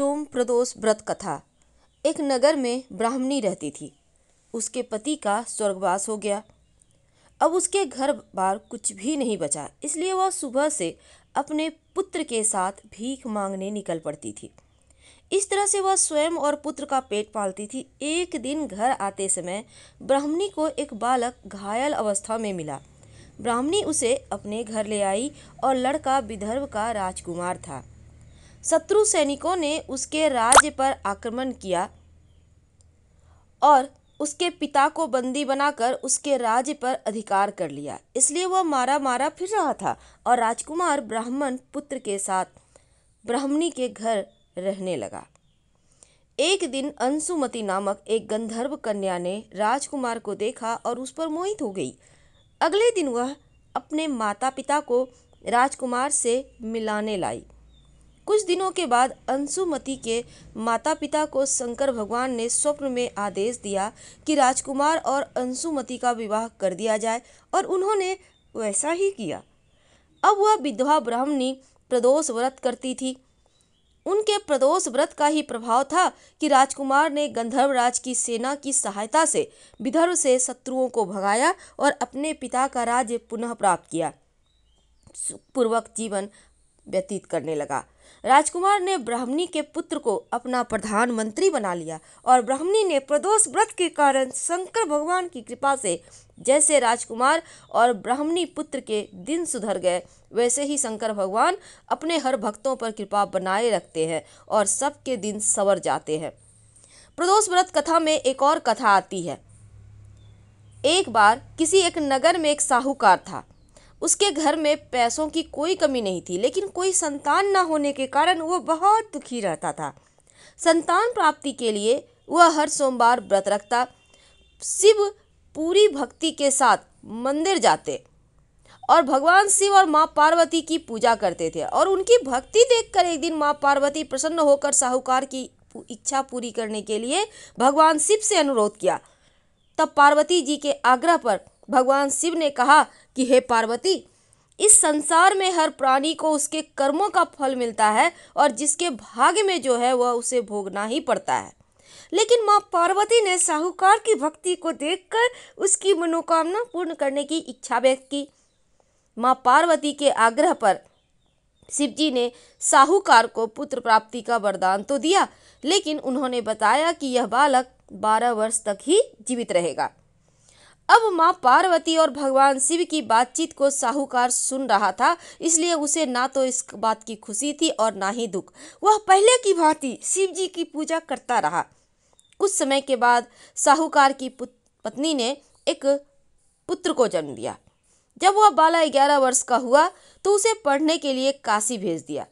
सोम प्रदोष व्रत कथा एक नगर में ब्राह्मणी रहती थी उसके पति का स्वर्गवास हो गया अब उसके घर बार कुछ भी नहीं बचा इसलिए वह सुबह से अपने पुत्र के साथ भीख मांगने निकल पड़ती थी इस तरह से वह स्वयं और पुत्र का पेट पालती थी एक दिन घर आते समय ब्राह्मणी को एक बालक घायल अवस्था में मिला ब्राह्मणी उसे अपने घर ले आई और लड़का विदर्भ का राजकुमार था शत्रु सैनिकों ने उसके राज्य पर आक्रमण किया और उसके पिता को बंदी बनाकर उसके राज्य पर अधिकार कर लिया इसलिए वह मारा मारा फिर रहा था और राजकुमार ब्राह्मण पुत्र के साथ ब्राह्मणी के घर रहने लगा एक दिन अंशुमति नामक एक गंधर्व कन्या ने राजकुमार को देखा और उस पर मोहित हो गई अगले दिन वह अपने माता पिता को राजकुमार से मिलाने लाई कुछ दिनों के बाद अंशुमति के माता पिता को शंकर भगवान ने स्वप्न में आदेश दिया कि राजकुमार और अंशुमती का विवाह कर दिया जाए और उन्होंने वैसा ही किया अब वह विधवा ब्राह्मणी प्रदोष व्रत करती थी उनके प्रदोष व्रत का ही प्रभाव था कि राजकुमार ने गंधर्वराज की सेना की सहायता से विदर्भ से शत्रुओं को भगाया और अपने पिता का राज्य पुनः प्राप्त किया पूर्वक जीवन व्यतीत करने लगा राजकुमार ने ब्राह्मणी के पुत्र को अपना प्रधानमंत्री बना लिया और ब्राह्मणी ने प्रदोष व्रत के कारण शंकर भगवान की कृपा से जैसे राजकुमार और ब्राह्मणी पुत्र के दिन सुधर गए वैसे ही शंकर भगवान अपने हर भक्तों पर कृपा बनाए रखते हैं और सबके दिन सवर जाते हैं प्रदोष व्रत कथा में एक और कथा आती है एक बार किसी एक नगर में एक साहूकार था उसके घर में पैसों की कोई कमी नहीं थी लेकिन कोई संतान ना होने के कारण वह बहुत दुखी रहता था संतान प्राप्ति के लिए वह हर सोमवार व्रत रखता शिव पूरी भक्ति के साथ मंदिर जाते और भगवान शिव और माँ पार्वती की पूजा करते थे और उनकी भक्ति देखकर एक दिन माँ पार्वती प्रसन्न होकर साहूकार की इच्छा पूरी करने के लिए भगवान शिव से अनुरोध किया तब पार्वती जी के आग्रह पर भगवान शिव ने कहा कि हे पार्वती इस संसार में हर प्राणी को उसके कर्मों का फल मिलता है और जिसके भाग्य में जो है वह उसे भोगना ही पड़ता है लेकिन माँ पार्वती ने साहूकार की भक्ति को देखकर उसकी मनोकामना पूर्ण करने की इच्छा व्यक्त की माँ पार्वती के आग्रह पर शिवजी ने साहूकार को पुत्र प्राप्ति का वरदान तो दिया लेकिन उन्होंने बताया कि यह बालक बारह वर्ष तक ही जीवित रहेगा अब माँ पार्वती और भगवान शिव की बातचीत को साहूकार सुन रहा था इसलिए उसे ना तो इस बात की खुशी थी और ना ही दुख वह पहले की भांति शिव जी की पूजा करता रहा कुछ समय के बाद साहूकार की पत्नी ने एक पुत्र को जन्म दिया जब वह बाला ग्यारह वर्ष का हुआ तो उसे पढ़ने के लिए काशी भेज दिया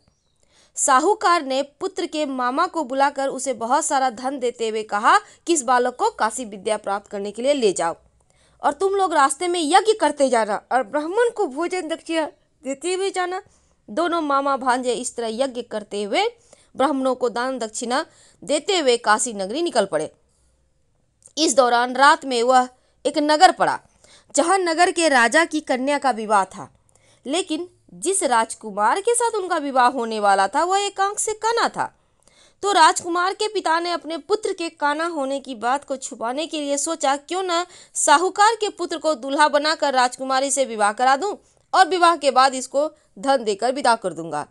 साहूकार ने पुत्र के मामा को बुलाकर उसे बहुत सारा धन देते हुए कहा कि इस बालक को काशी विद्या प्राप्त करने के लिए ले जाओ और तुम लोग रास्ते में यज्ञ करते जाना और ब्राह्मण को भोजन दक्षिणा देते हुए जाना दोनों मामा भांजे इस तरह यज्ञ करते हुए ब्राह्मणों को दान दक्षिणा देते हुए काशी नगरी निकल पड़े इस दौरान रात में वह एक नगर पड़ा जहाँ नगर के राजा की कन्या का विवाह था लेकिन जिस राजकुमार के साथ उनका विवाह होने वाला था वह एकांक से कना था तो राजकुमार के पिता ने अपने पुत्र के काना होने की बात को छुपाने के लिए सोचा क्यों न साहूकार के पुत्र को दूल्हा बनाकर राजकुमारी से विवाह करा दूं और विवाह के बाद इसको धन देकर विदा कर दूंगा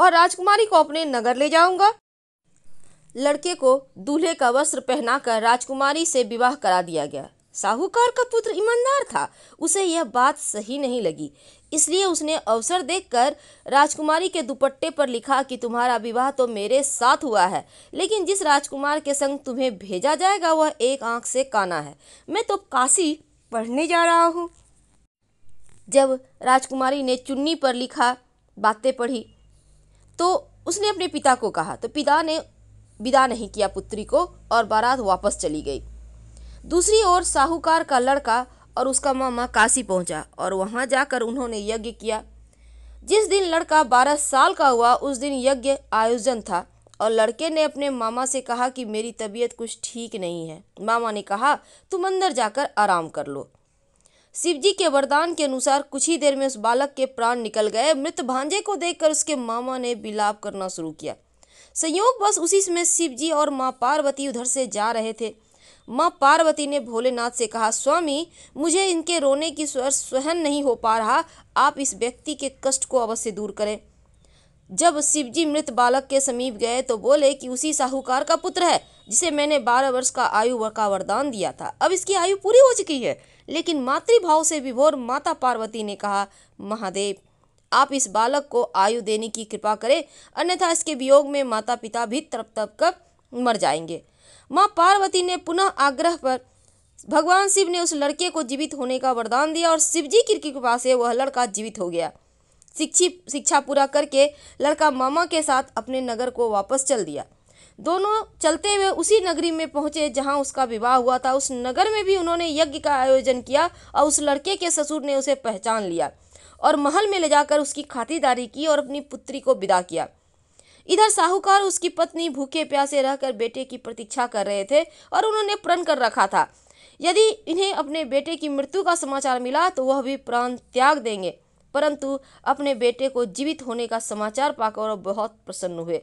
और राजकुमारी को अपने नगर ले जाऊंगा लड़के को दूल्हे का वस्त्र पहनाकर राजकुमारी से विवाह करा दिया गया साहूकार का पुत्र ईमानदार था उसे यह बात सही नहीं लगी इसलिए उसने अवसर देखकर राजकुमारी के दुपट्टे पर लिखा कि तुम्हारा विवाह तो मेरे साथ हुआ है लेकिन जिस राजकुमार के संग तुम्हें भेजा जाएगा वह एक आंख से काना है मैं तो काशी पढ़ने जा रहा हूँ जब राजकुमारी ने चुन्नी पर लिखा बातें पढ़ी तो उसने अपने पिता को कहा तो पिता ने विदा नहीं किया पुत्री को और बारात वापस चली गई दूसरी ओर साहूकार का लड़का और उसका मामा काशी पहुंचा और वहां जाकर उन्होंने यज्ञ किया जिस दिन लड़का बारह साल का हुआ उस दिन यज्ञ आयोजन था और लड़के ने अपने मामा से कहा कि मेरी तबीयत कुछ ठीक नहीं है मामा ने कहा तुम अंदर जाकर आराम कर लो शिवजी के वरदान के अनुसार कुछ ही देर में उस बालक के प्राण निकल गए मृत भांजे को देखकर उसके मामा ने बिलाप करना शुरू किया संयोग बस उसी समय शिवजी और माँ पार्वती उधर से जा रहे थे माँ पार्वती ने भोलेनाथ से कहा स्वामी मुझे इनके रोने की स्वर सहन नहीं हो पा रहा आप इस व्यक्ति के कष्ट को अवश्य दूर करें जब शिवजी मृत बालक के समीप गए तो बोले कि उसी साहूकार का पुत्र है जिसे मैंने बारह वर्ष का आयु का वरदान दिया था अब इसकी आयु पूरी हो चुकी है लेकिन मातृभाव से विभोर माता पार्वती ने कहा महादेव आप इस बालक को आयु देने की कृपा करें अन्यथा इसके वियोग में माता पिता भी तप तप कर मर जाएंगे माँ पार्वती ने पुनः आग्रह पर भगवान शिव ने उस लड़के को जीवित होने का वरदान दिया और शिव जी की कृपा से वह लड़का जीवित हो गया शिक्षित शिक्षा पूरा करके लड़का मामा के साथ अपने नगर को वापस चल दिया दोनों चलते हुए उसी नगरी में पहुंचे जहां उसका विवाह हुआ था उस नगर में भी उन्होंने यज्ञ का आयोजन किया और उस लड़के के ससुर ने उसे पहचान लिया और महल में ले जाकर उसकी खातिरदारी की और अपनी पुत्री को विदा किया इधर साहूकार उसकी पत्नी भूखे प्यासे रहकर बेटे की प्रतीक्षा कर रहे थे और उन्होंने प्रण कर रखा था यदि इन्हें अपने बेटे की मृत्यु का समाचार मिला तो वह भी प्राण त्याग देंगे परंतु अपने बेटे को जीवित होने का समाचार पाकर वह बहुत प्रसन्न हुए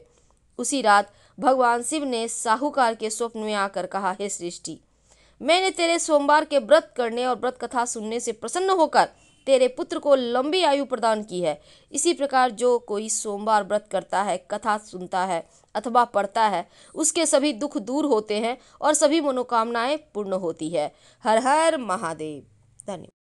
उसी रात भगवान शिव ने साहूकार के स्वप्न में आकर कहा हे सृष्टि मैंने तेरे सोमवार के व्रत करने और व्रत कथा सुनने से प्रसन्न होकर तेरे पुत्र को लंबी आयु प्रदान की है इसी प्रकार जो कोई सोमवार व्रत करता है कथा सुनता है अथवा पढ़ता है उसके सभी दुख दूर होते हैं और सभी मनोकामनाएं पूर्ण होती है हर हर महादेव धन्यवाद